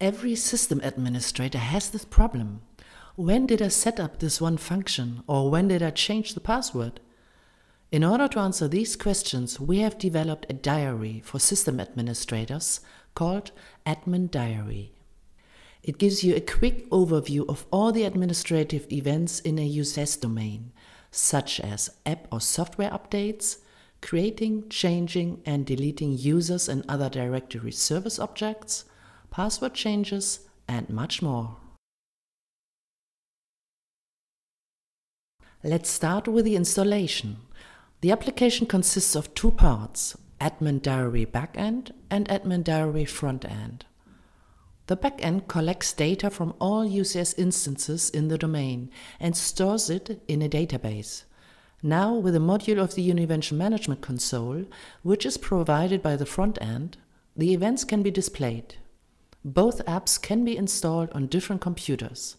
Every system administrator has this problem. When did I set up this one function or when did I change the password? In order to answer these questions, we have developed a diary for system administrators called Admin Diary. It gives you a quick overview of all the administrative events in a USAS domain, such as app or software updates, creating, changing, and deleting users and other directory service objects password changes, and much more. Let's start with the installation. The application consists of two parts, Admin Diary backend and Admin Diary frontend. The backend collects data from all UCS instances in the domain and stores it in a database. Now, with a module of the Univention Management Console, which is provided by the front end, the events can be displayed. Both apps can be installed on different computers.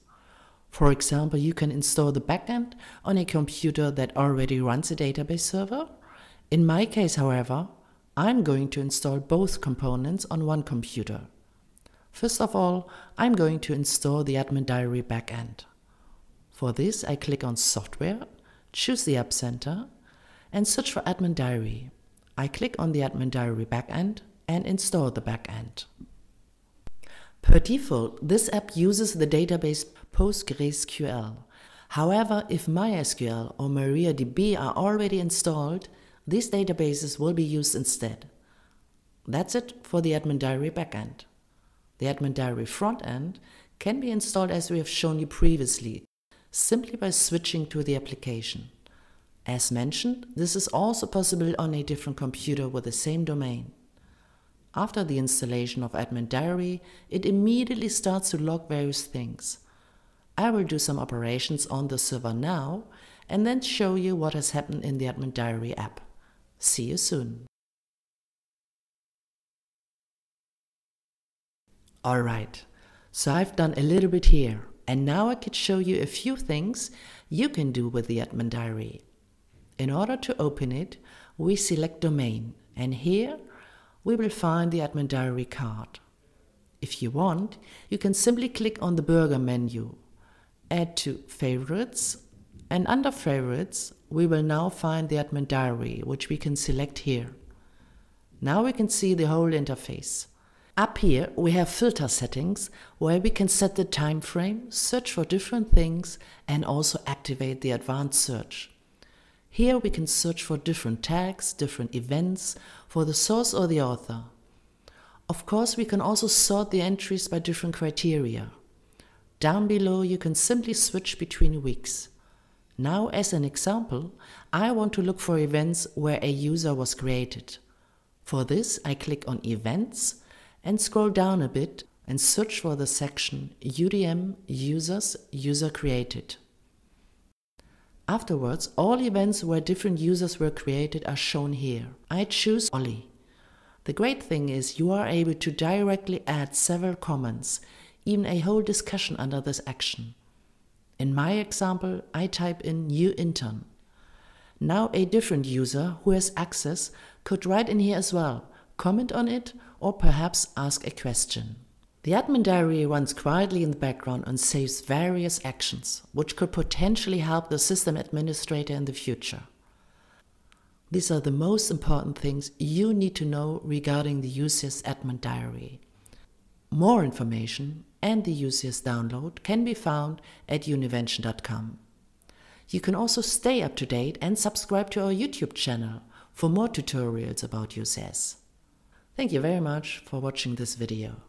For example, you can install the backend on a computer that already runs a database server. In my case, however, I'm going to install both components on one computer. First of all, I'm going to install the admin diary backend. For this, I click on Software, choose the App Center, and search for Admin Diary. I click on the Admin Diary backend and install the backend. Per default, this app uses the database PostgreSQL. However, if MySQL or MariaDB are already installed, these databases will be used instead. That's it for the admin diary backend. The admin diary frontend can be installed as we have shown you previously, simply by switching to the application. As mentioned, this is also possible on a different computer with the same domain. After the installation of admin diary, it immediately starts to log various things. I will do some operations on the server now and then show you what has happened in the admin diary app. See you soon. Alright, so I've done a little bit here and now I could show you a few things you can do with the admin diary. In order to open it, we select domain and here we will find the admin diary card. If you want, you can simply click on the burger menu, add to favorites, and under favorites, we will now find the admin diary, which we can select here. Now we can see the whole interface. Up here, we have filter settings where we can set the time frame, search for different things, and also activate the advanced search. Here we can search for different tags, different events, for the source or the author. Of course, we can also sort the entries by different criteria. Down below, you can simply switch between weeks. Now, as an example, I want to look for events where a user was created. For this, I click on Events and scroll down a bit and search for the section UDM Users User Created. Afterwards, all events where different users were created are shown here. I choose Ollie. The great thing is you are able to directly add several comments, even a whole discussion under this action. In my example, I type in new intern. Now a different user who has access could write in here as well, comment on it, or perhaps ask a question. The admin diary runs quietly in the background and saves various actions, which could potentially help the system administrator in the future. These are the most important things you need to know regarding the UCS admin diary. More information and the UCS download can be found at univention.com. You can also stay up to date and subscribe to our YouTube channel for more tutorials about UCS. Thank you very much for watching this video.